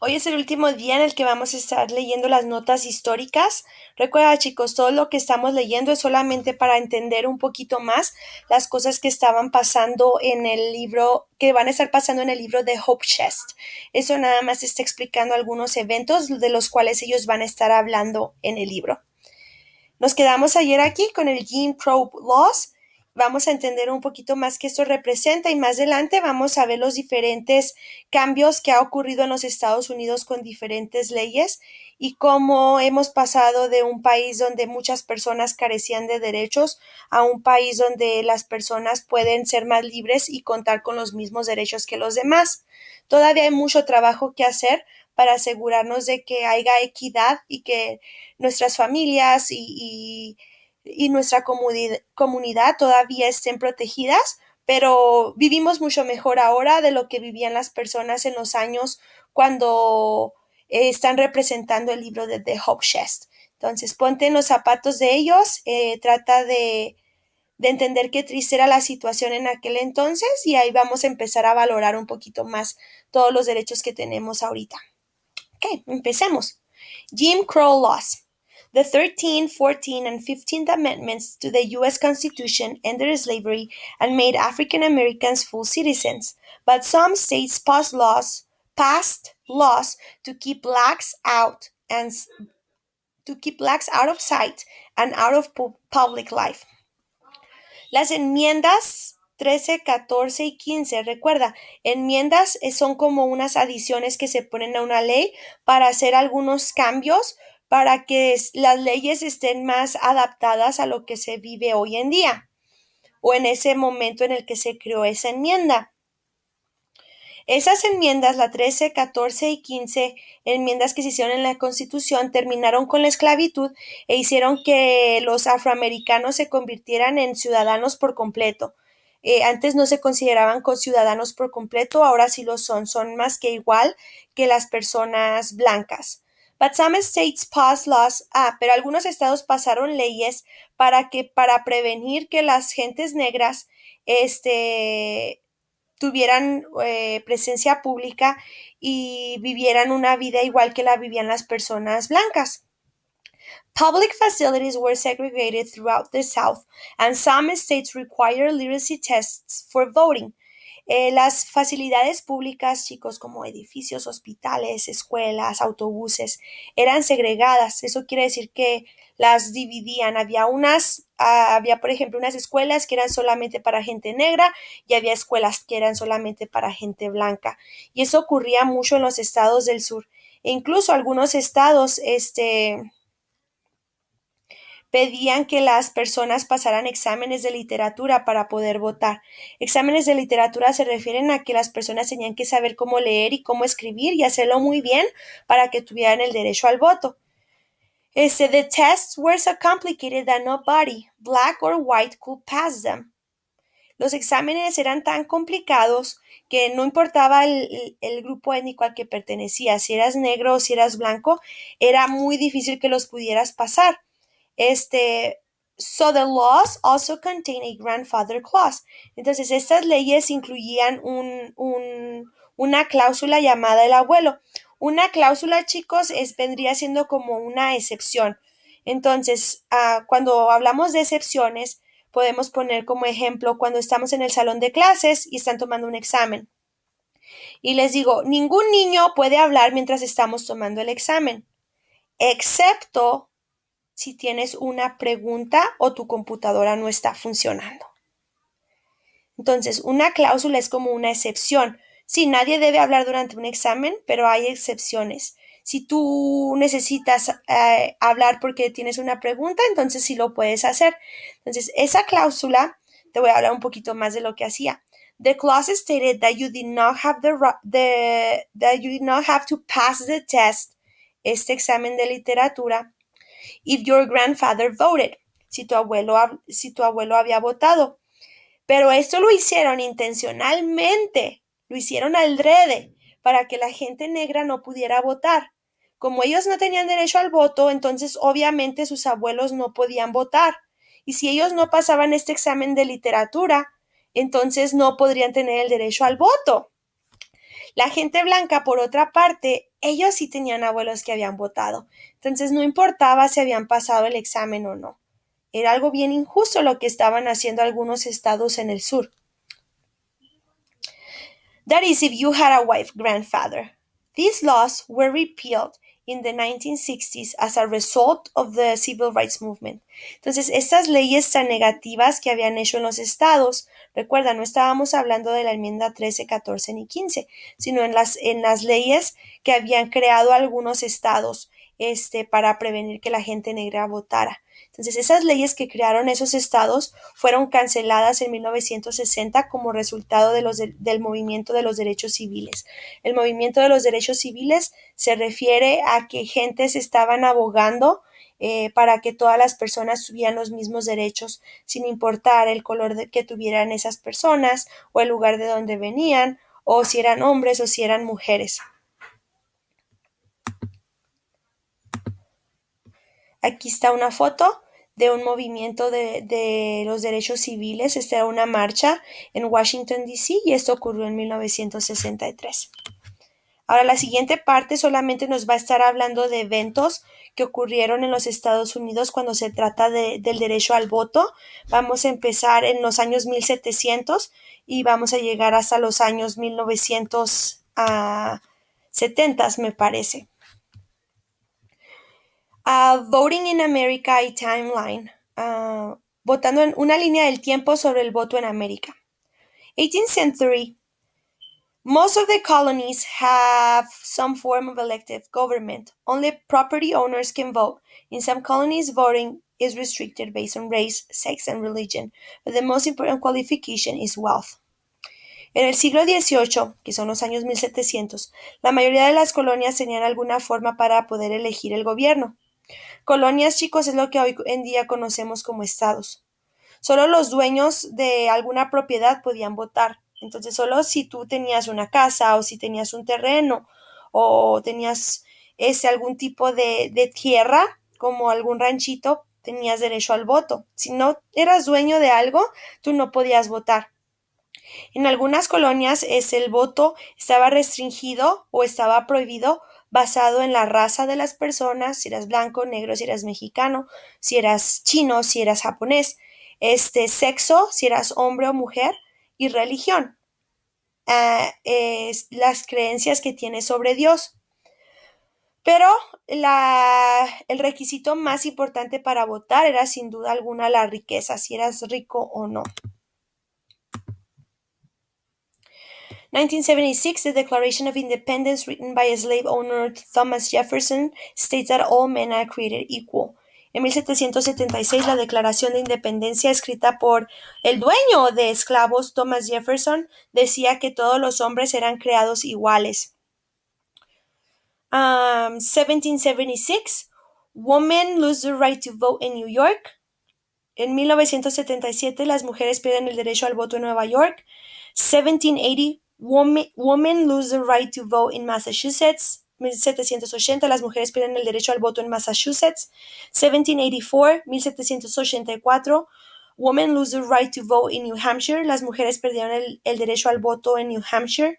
Hoy es el último día en el que vamos a estar leyendo las notas históricas. Recuerda chicos, todo lo que estamos leyendo es solamente para entender un poquito más las cosas que estaban pasando en el libro, que van a estar pasando en el libro de Hope Chest. Eso nada más está explicando algunos eventos de los cuales ellos van a estar hablando en el libro. Nos quedamos ayer aquí con el Jim Probe Laws vamos a entender un poquito más qué esto representa y más adelante vamos a ver los diferentes cambios que ha ocurrido en los Estados Unidos con diferentes leyes y cómo hemos pasado de un país donde muchas personas carecían de derechos a un país donde las personas pueden ser más libres y contar con los mismos derechos que los demás. Todavía hay mucho trabajo que hacer para asegurarnos de que haya equidad y que nuestras familias y, y y nuestra comunidad todavía estén protegidas, pero vivimos mucho mejor ahora de lo que vivían las personas en los años cuando eh, están representando el libro de The Hope Chest. Entonces, ponte en los zapatos de ellos, eh, trata de, de entender qué triste era la situación en aquel entonces y ahí vamos a empezar a valorar un poquito más todos los derechos que tenemos ahorita. Ok, empecemos. Jim Crow Laws. The 13th, 14th, and 15th Amendments to the U.S. Constitution ended slavery and made African Americans full citizens, but some states passed laws, passed laws to keep blacks out and to keep blacks out of sight and out of pu public life. Las enmiendas 13, 14 y 15. Recuerda, enmiendas eh, son como unas adiciones que se ponen a una ley para hacer algunos cambios para que las leyes estén más adaptadas a lo que se vive hoy en día o en ese momento en el que se creó esa enmienda. Esas enmiendas, la 13, 14 y 15, enmiendas que se hicieron en la Constitución, terminaron con la esclavitud e hicieron que los afroamericanos se convirtieran en ciudadanos por completo. Eh, antes no se consideraban conciudadanos ciudadanos por completo, ahora sí lo son, son más que igual que las personas blancas. But some states passed laws. Ah, pero algunos estados pasaron leyes para que, para prevenir que las gentes negras, este, tuvieran eh, presencia pública y vivieran una vida igual que la vivían las personas blancas. Public facilities were segregated throughout the South, and some states required literacy tests for voting. Eh, las facilidades públicas, chicos, como edificios, hospitales, escuelas, autobuses, eran segregadas. Eso quiere decir que las dividían. Había unas, ah, había por ejemplo unas escuelas que eran solamente para gente negra y había escuelas que eran solamente para gente blanca. Y eso ocurría mucho en los estados del sur. E incluso algunos estados, este, pedían que las personas pasaran exámenes de literatura para poder votar. Exámenes de literatura se refieren a que las personas tenían que saber cómo leer y cómo escribir y hacerlo muy bien para que tuvieran el derecho al voto. Este, the tests were so complicated that nobody, black or white, could pass them. Los exámenes eran tan complicados que no importaba el, el, grupo étnico al que pertenecía, si eras negro o si eras blanco, era muy difícil que los pudieras pasar. Este, so the laws also contain a grandfather clause. Entonces, estas leyes incluían una cláusula llamada el abuelo. Una cláusula, chicos, es, vendría siendo como una excepción. Entonces, ah, cuando hablamos de excepciones, podemos poner como ejemplo cuando estamos en el salón de clases y están tomando un examen. Y les digo, ningún niño puede hablar mientras estamos tomando el examen, excepto si tienes una pregunta o tu computadora no está funcionando. Entonces, una cláusula es como una excepción. Sí, nadie debe hablar durante un examen, pero hay excepciones. Si tú necesitas eh, hablar porque tienes una pregunta, entonces sí lo puedes hacer. Entonces, esa cláusula, te voy a hablar un poquito más de lo que hacía. The clause stated that you did not have the that you did not have to pass the test, este examen de literatura, if your grandfather voted, si tu abuelo, si tu abuelo había votado. Pero esto lo hicieron intencionalmente, lo hicieron al drede, para que la gente negra no pudiera votar. Como ellos no tenían derecho al voto, entonces obviamente sus abuelos no podían votar. Y si ellos no pasaban este examen de literatura, entonces no podrían tener el derecho al voto. La gente blanca, por otra parte, ellos sí tenían abuelos que habían votado, entonces no importaba si habían pasado el examen o no. Era algo bien injusto lo que estaban haciendo algunos estados en el sur. That is if you had a wife grandfather. These laws were repealed in the 1960s as a result of the civil rights movement. Entonces, estas leyes tan negativas que habían hecho en los estados, recuerda, no estábamos hablando de la enmienda 13, 14 ni 15, sino en las, en las leyes que habían creado algunos estados este, para prevenir que la gente negra votara. Entonces, esas leyes que crearon esos estados fueron canceladas en 1960 como resultado del movimiento de los derechos civiles. El movimiento de los derechos civiles se refiere a que gentes estaban abogando eh, para que todas las personas tuvieran los mismos derechos, sin importar el color que tuvieran esas personas o el lugar de donde venían, o si eran hombres o si eran mujeres. Aquí está una foto de un movimiento de, los derechos civiles. Esta era una marcha en Washington, D.C. y esto ocurrió en 1963. Ahora la siguiente parte solamente nos va a estar hablando de eventos que ocurrieron en los Estados Unidos cuando se trata del derecho al voto. Vamos a empezar en los años 1700 y vamos a llegar hasta los años 1970, ah, me parece. Voting in America y Timeline, ah, votando en una línea del tiempo sobre el voto en América. 18th century. Most of the colonies have some form of elective government. Only property owners can vote. In some colonies, voting is restricted based on race, sex, and religion, but the most important qualification is wealth. En el siglo XVIII, que son los años 1700, la mayoría de las colonias tenían alguna forma para poder elegir el gobierno. Colonias, chicos, es lo que hoy en día conocemos como estados. Solo los dueños de alguna propiedad podían votar. Entonces, solo si tú tenías una casa o si tenías un terreno o tenías ese algún tipo de, tierra, como algún ranchito, tenías derecho al voto. Si no eras dueño de algo, tú no podías votar. En algunas colonias es el voto estaba restringido o estaba prohibido basado en la raza de las personas, si eras blanco, negro, si eras mexicano, si eras chino, si eras japonés, este sexo, si eras hombre o mujer, y religión, ah, las creencias que tienes sobre Dios. Pero el requisito más importante para votar era sin duda alguna la riqueza, si eras rico o no. 1976, the Declaration of Independence, written by slave owner Thomas Jefferson, states that all men are created equal. En 1776, la Declaración de Independencia, escrita por el dueño de esclavos Thomas Jefferson, decía que todos los hombres eran creados iguales. 1776, um, Women lose the right to vote in New York. En 1977, las mujeres pierden el derecho al voto en Nueva York. 1780, Women lose the right to vote in Massachusetts. 1780, las mujeres pierden el derecho al voto en Massachusetts. 1784, 1784, Women lose the right to vote in New Hampshire. Las mujeres perdieron el, el derecho al voto en New Hampshire.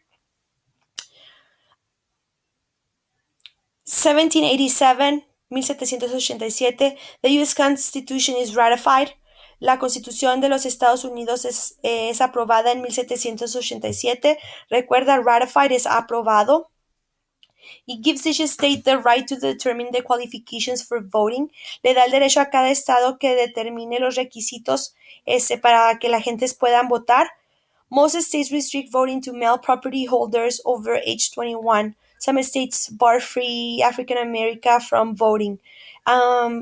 1787, 1787, the U.S. Constitution is ratified. La Constitución de los Estados Unidos es, aprobada en 1787. Recuerda, ratified es aprobado. It gives each state the right to determine the qualifications for voting. Le da el derecho a cada estado que determine los requisitos este, para que la gente puedan votar. Most states restrict voting to male property holders over age 21. Some states bar free African America from voting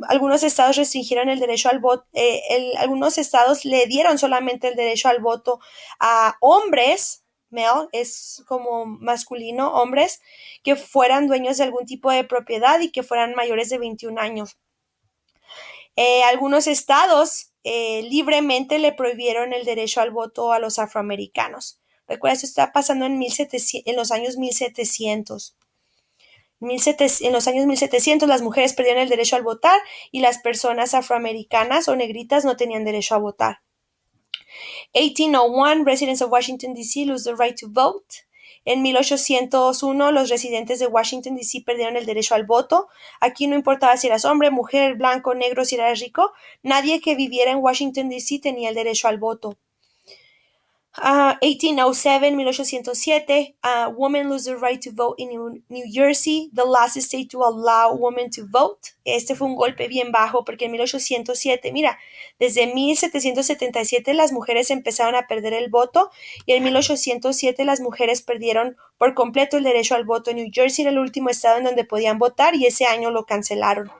algunos estados restringieron el derecho al voto, eh, algunos estados le dieron solamente el derecho al voto a hombres, male, es como masculino, hombres, que fueran dueños de algún tipo de propiedad y que fueran mayores de 21 años. Eh, algunos estados eh, libremente le prohibieron el derecho al voto a los afroamericanos. Recuerda, esto está pasando en, en los años 1700 en los años 1700 las mujeres perdieron el derecho al votar y las personas afroamericanas o negritas no tenían derecho a votar. 1801, residents of Washington, D.C. lose the right to vote. En 1801, los residentes de Washington, D.C. perdieron el derecho al voto. Aquí no importaba si eras hombre, mujer, blanco, negro, si eras rico. Nadie que viviera en Washington, D.C. tenía el derecho al voto. 1807, 1807, women lose the right to vote in New Jersey, the last state to allow women to vote. Este fue un golpe bien bajo porque en 1807, mira, desde 1777 las mujeres empezaron a perder el voto y en 1807 las mujeres perdieron por completo el derecho al voto. New Jersey era el último estado en donde podían votar y ese año lo cancelaron.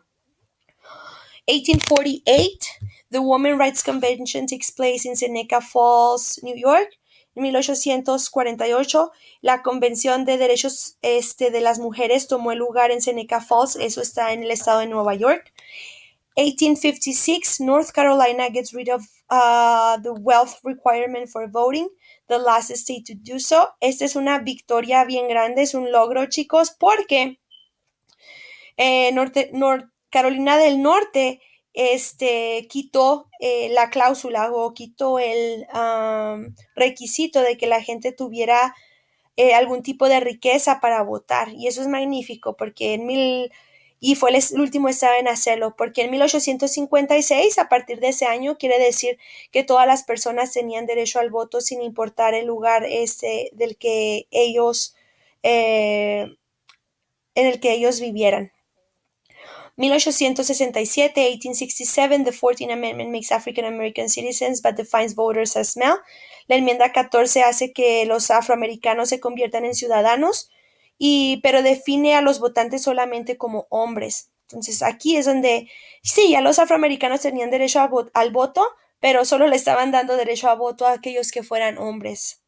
1848. The Women's Rights Convention takes place in Seneca Falls, New York. En 1848, la Convención de Derechos este, de las Mujeres tomó el lugar en Seneca Falls, eso está en el estado de Nueva York. 1856, North Carolina gets rid of uh, the wealth requirement for voting, the last state to do so. Esta es una victoria bien grande, es un logro, chicos, porque eh, North Carolina del Norte este, quitó eh, la cláusula o quitó el requisito de que la gente tuviera eh, algún tipo de riqueza para votar. Y eso es magnífico porque en mil... Y fue el último estado en hacerlo, porque en 1856, a partir de ese año, quiere decir que todas las personas tenían derecho al voto sin importar el lugar este del que ellos, eh, en el que ellos vivieran. 1867, 1867, the 14th Amendment makes African American citizens but defines voters as male. La enmienda 14 hace que los afroamericanos se conviertan en ciudadanos, y, pero define a los votantes solamente como hombres. Entonces aquí es donde sí, ya los afroamericanos tenían derecho al voto, pero solo le estaban dando derecho a voto a aquellos que fueran hombres.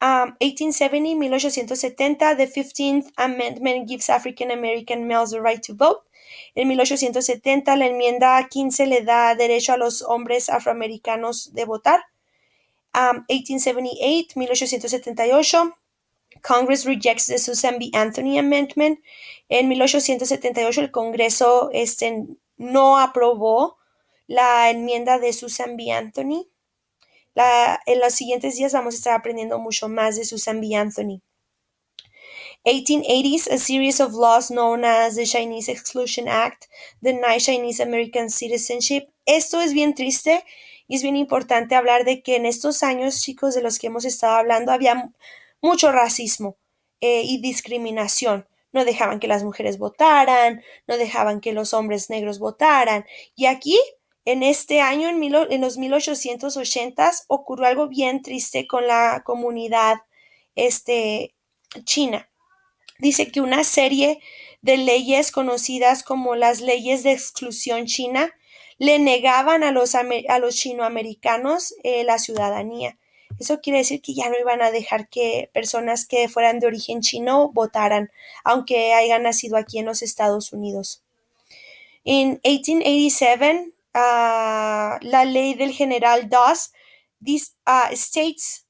1870, um, 1870, the 15th Amendment gives African American males the right to vote. En 1870, la enmienda 15 le da derecho a los hombres afroamericanos de votar. 1878, um, 1878. Congress rejects the Susan B. Anthony Amendment. En 1878 el Congreso este, no aprobó la enmienda de Susan B. Anthony. en los siguientes días vamos a estar aprendiendo mucho más de Susan B. Anthony. 1880s, a series of laws known as the Chinese Exclusion Act denied Chinese American citizenship. Esto es bien triste y es bien importante hablar de que en estos años, chicos, de los que hemos estado hablando, había mucho racismo eh, y discriminación. No dejaban que las mujeres votaran, no dejaban que los hombres negros votaran. Y aquí, en este año, en, en los 1880s, ocurrió algo bien triste con la comunidad este, china dice que una serie de leyes conocidas como las leyes de exclusión china le negaban a los, a los chinoamericanos eh, la ciudadanía. Eso quiere decir que ya no iban a dejar que personas que fueran de origen chino votaran, aunque hayan nacido aquí en los Estados Unidos. En 1887, ah, la ley del general Doss this, ah, states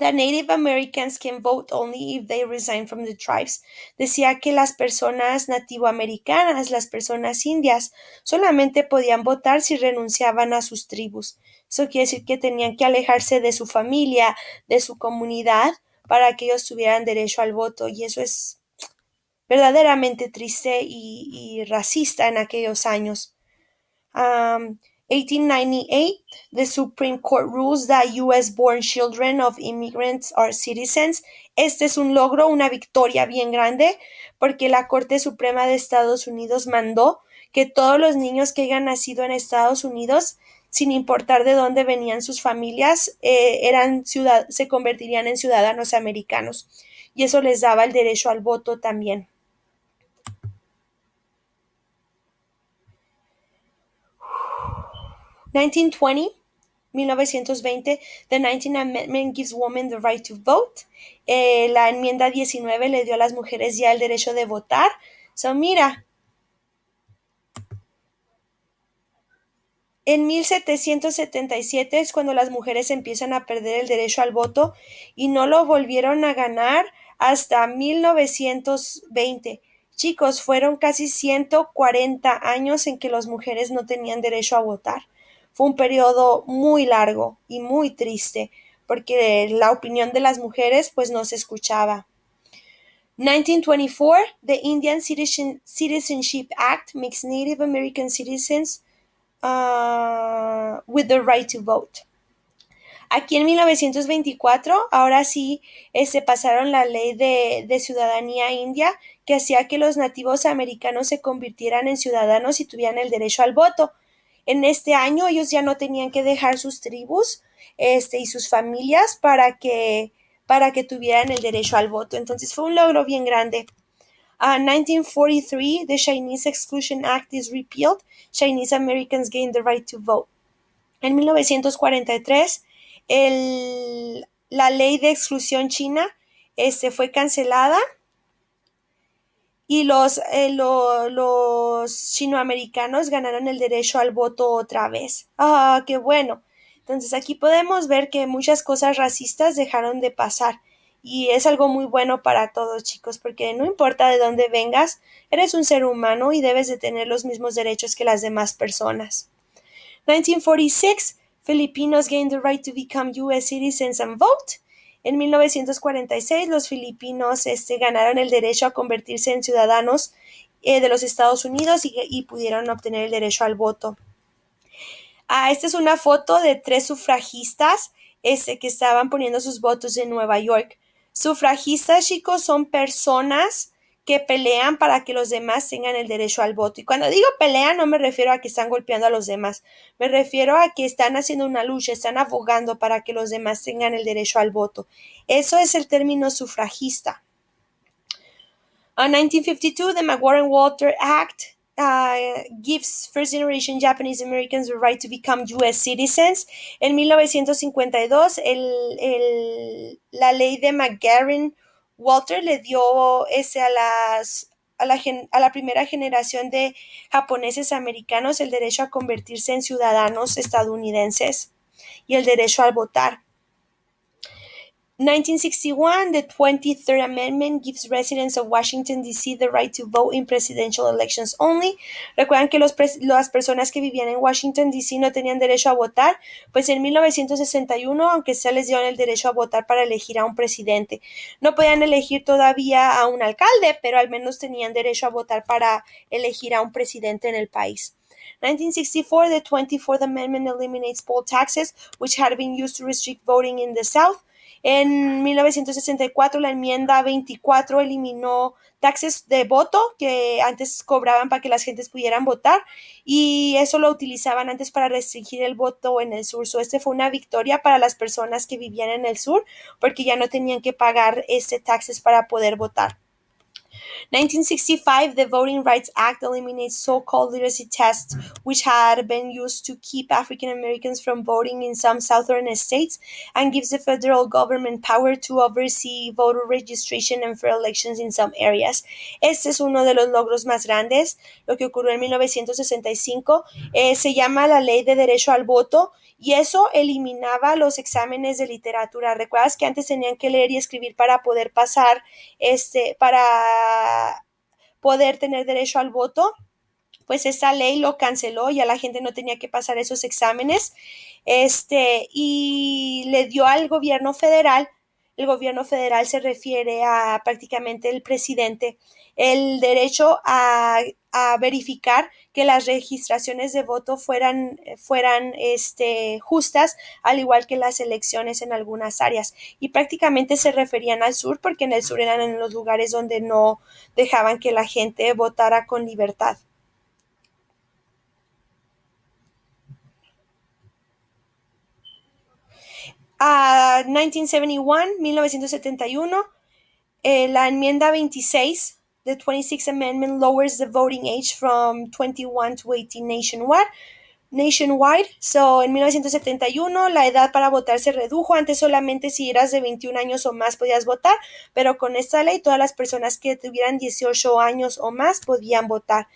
that Native Americans can vote only if they resign from the tribes. Decía que las personas nativoamericanas, las personas indias, solamente podían votar si renunciaban a sus tribus. Eso quiere decir que tenían que alejarse de su familia, de su comunidad, para que ellos tuvieran derecho al voto. Y eso es verdaderamente triste y, racista en aquellos años. 1898, the Supreme Court rules that US born children of immigrants are citizens. Este es un logro, una victoria bien grande, porque la Corte Suprema de Estados Unidos mandó que todos los niños que hayan nacido en Estados Unidos, sin importar de dónde venían sus familias, eh, eran ciudad se convertirían en ciudadanos americanos. Y eso les daba el derecho al voto también. 1920, 1920, the 19th Amendment gives women the right to vote. Eh, la enmienda 19 le dio a las mujeres ya el derecho de votar. So, mira. En 1777 es cuando las mujeres empiezan a perder el derecho al voto y no lo volvieron a ganar hasta 1920. Chicos, fueron casi 140 años en que las mujeres no tenían derecho a votar. Fue un periodo muy largo y muy triste porque la opinión de las mujeres pues no se escuchaba. 1924, the Indian Citizenship Act makes Native American citizens uh, with the right to vote. Aquí en 1924, ahora sí, eh, se pasaron la ley de, de ciudadanía india que hacía que los nativos americanos se convirtieran en ciudadanos y tuvieran el derecho al voto. En este año ellos ya no tenían que dejar sus tribus este, y sus familias para que, para que tuvieran el derecho al voto. Entonces fue un logro bien grande. 1943, ah, the Chinese Exclusion Act is repealed. Chinese Americans gain the right to vote. En 1943, la ley de exclusión china este, fue cancelada y los, eh, los chinoamericanos ganaron el derecho al voto otra vez. Ah, qué bueno. Entonces aquí podemos ver que muchas cosas racistas dejaron de pasar y es algo muy bueno para todos chicos porque no importa de dónde vengas, eres un ser humano y debes de tener los mismos derechos que las demás personas. 1946, Filipinos gained the right to become US citizens and vote. En 1946 los filipinos este, ganaron el derecho a convertirse en ciudadanos eh, de los Estados Unidos y, pudieron obtener el derecho al voto. Ah, esta es una foto de tres sufragistas este, que estaban poniendo sus votos en Nueva York. Sufragistas, chicos, son personas que pelean para que los demás tengan el derecho al voto. Y cuando digo pelean, no me refiero a que están golpeando a los demás, me refiero a que están haciendo una lucha, están abogando para que los demás tengan el derecho al voto. Eso es el término sufragista. En 1952, the McGowan-Walter Act uh, gives first generation Japanese Americans the right to become US citizens. En 1952, el, el, la ley de McGarren Walter le dio ese a las a la, a la, primera generación de japoneses americanos el derecho a convertirse en ciudadanos estadounidenses y el derecho al votar. 1961, the 23rd Amendment gives residents of Washington, D.C. the right to vote in presidential elections only. Recuerden que las personas que vivían en Washington, D.C. no tenían derecho a votar, pues en 1961, aunque se les dio el derecho a votar para elegir a un presidente, no podían elegir todavía a un alcalde, pero al menos tenían derecho a votar para elegir a un presidente en el país. 1964, the 24th Amendment eliminates poll taxes, which had been used to restrict voting in the South. En 1964 la enmienda 24 eliminó taxes de voto que antes cobraban para que las gentes pudieran votar y eso lo utilizaban antes para restringir el voto en el sur. So, este fue una victoria para las personas que vivían en el sur porque ya no tenían que pagar ese taxes para poder votar. 1965, the Voting Rights Act eliminates so called literacy tests, which had been used to keep African Americans from voting in some southern states, and gives the federal government power to oversee voter registration and fair elections in some areas. Este es uno de los logros más grandes, lo que ocurrió en 1965. Eh, se llama la Ley de Derecho al Voto y eso eliminaba los exámenes de literatura. ¿Recuerdas que antes tenían que leer y escribir para poder pasar, este, para poder tener derecho al voto? Pues esta ley lo canceló, ya la gente no tenía que pasar esos exámenes, este, y le dio al gobierno federal el gobierno federal se refiere a prácticamente el presidente, el derecho a, verificar que las registraciones de voto fueran, fueran este, justas, al igual que las elecciones en algunas áreas. Y prácticamente se referían al sur, porque en el sur eran en los lugares donde no dejaban que la gente votara con libertad. a 1971, 1971, eh, la enmienda 26, the 26th Amendment lowers the voting age from 21 to 18 nationwide. Nationwide, so en 1971 la edad para votar se redujo, antes solamente si eras de 21 años o más podías votar, pero con esta ley todas las personas que tuvieran 18 años o más podían votar.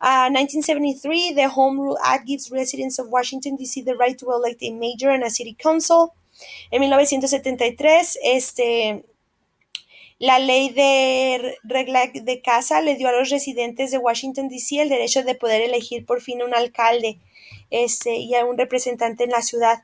Uh, 1973, the Home Rule Act gives residents of Washington, D.C. the right to elect a mayor and a city council. En 1973, este, la ley de regla de casa le dio a los residentes de Washington, D.C. el derecho de poder elegir por fin un alcalde este, y a un representante en la ciudad.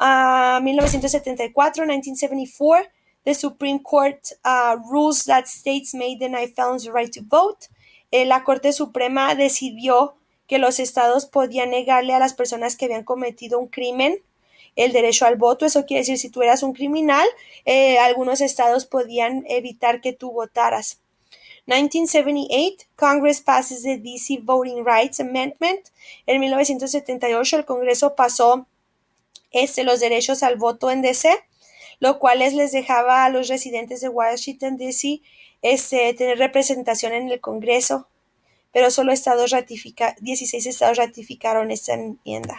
En 1974, 1974, the Supreme Court uh, rules that states may deny felons right to vote. Eh, la Corte Suprema decidió que los estados podían negarle a las personas que habían cometido un crimen el derecho al voto. Eso quiere decir, si tú eras un criminal, eh, algunos estados podían evitar que tú votaras. 1978, Congress passes the DC Voting Rights Amendment. En 1978, el Congreso pasó este, los derechos al voto en DC, lo cual les dejaba a los residentes de Washington, D.C. Este, tener representación en el Congreso, pero solo estados ratifica, 16 estados ratificaron esta enmienda.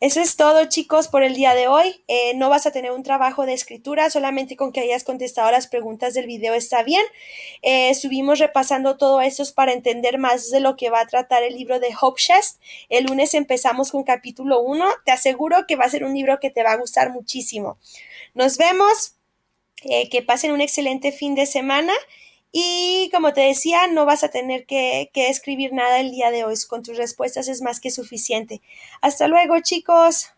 Eso es todo, chicos, por el día de hoy. Eh, no vas a tener un trabajo de escritura, solamente con que hayas contestado las preguntas del video está bien. Eh, subimos repasando todo esto para entender más de lo que va a tratar el libro de Hope Chest. El lunes empezamos con capítulo 1. Te aseguro que va a ser un libro que te va a gustar muchísimo. Nos vemos. Eh, que pasen un excelente fin de semana y como te decía, no vas a tener que, escribir nada el día de hoy. Con tus respuestas es más que suficiente. Hasta luego, chicos.